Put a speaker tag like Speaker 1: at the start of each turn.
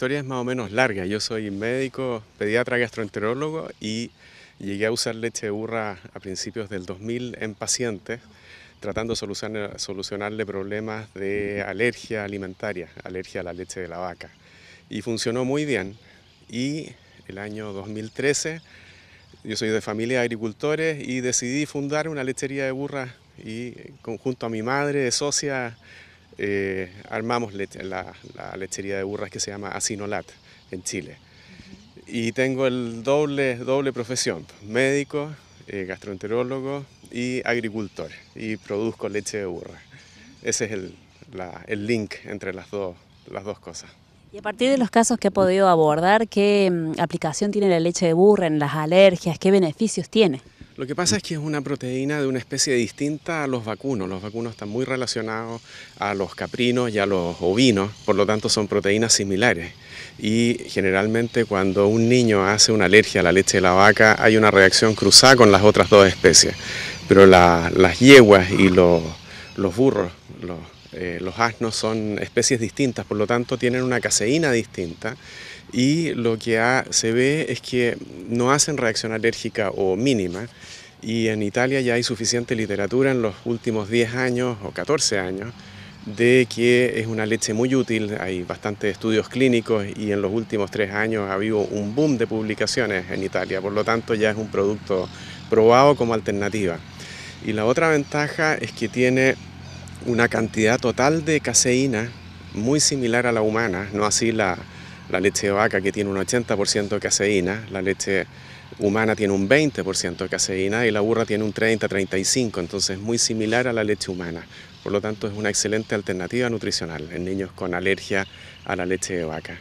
Speaker 1: historia es más o menos larga. Yo soy médico, pediatra, gastroenterólogo y llegué a usar leche de burra a principios del 2000 en pacientes tratando de solucionarle problemas de alergia alimentaria, alergia a la leche de la vaca. Y funcionó muy bien. Y el año 2013, yo soy de familia de agricultores y decidí fundar una lechería de burra y conjunto a mi madre, de socia, eh, armamos la, lechería de burras que se llama Asinolat en Chile. Y tengo el doble, doble profesión, médico, eh, gastroenterólogo y agricultor, y produzco leche de burra. Ese es el, el link entre las, las dos cosas. Y a partir de los casos que ha podido abordar, ¿qué mm, aplicación tiene la leche de burra en las alergias? ¿Qué beneficios tiene? Lo que pasa es que es una proteína de una especie distinta a los vacunos. Los vacunos están muy relacionados a los caprinos y a los ovinos, por lo tanto son proteínas similares. Y generalmente cuando un niño hace una alergia a la leche de la vaca hay una reacción cruzada con las otras dos especies. Pero las yeguas y los, burros, los, eh, los asnos son especies distintas, por lo tanto tienen una caseína distinta y lo que se ve es que no hacen reacción alérgica o mínima y en Italia ya hay suficiente literatura en los últimos 10 años o 14 años de que es una leche muy útil, hay bastantes estudios clínicos y en los últimos tres años ha habido un boom de publicaciones en Italia, por lo tanto ya es un producto probado como alternativa. Y la otra ventaja es que tiene una cantidad total de caseína muy similar a la humana, no así la, la leche de vaca que tiene un 80% de caseína, la leche humana tiene un 20% de caseína y la burra tiene un 30-35%, entonces es muy similar a la leche humana. Por lo tanto, es una excelente alternativa nutricional en niños con alergia a la leche de vaca.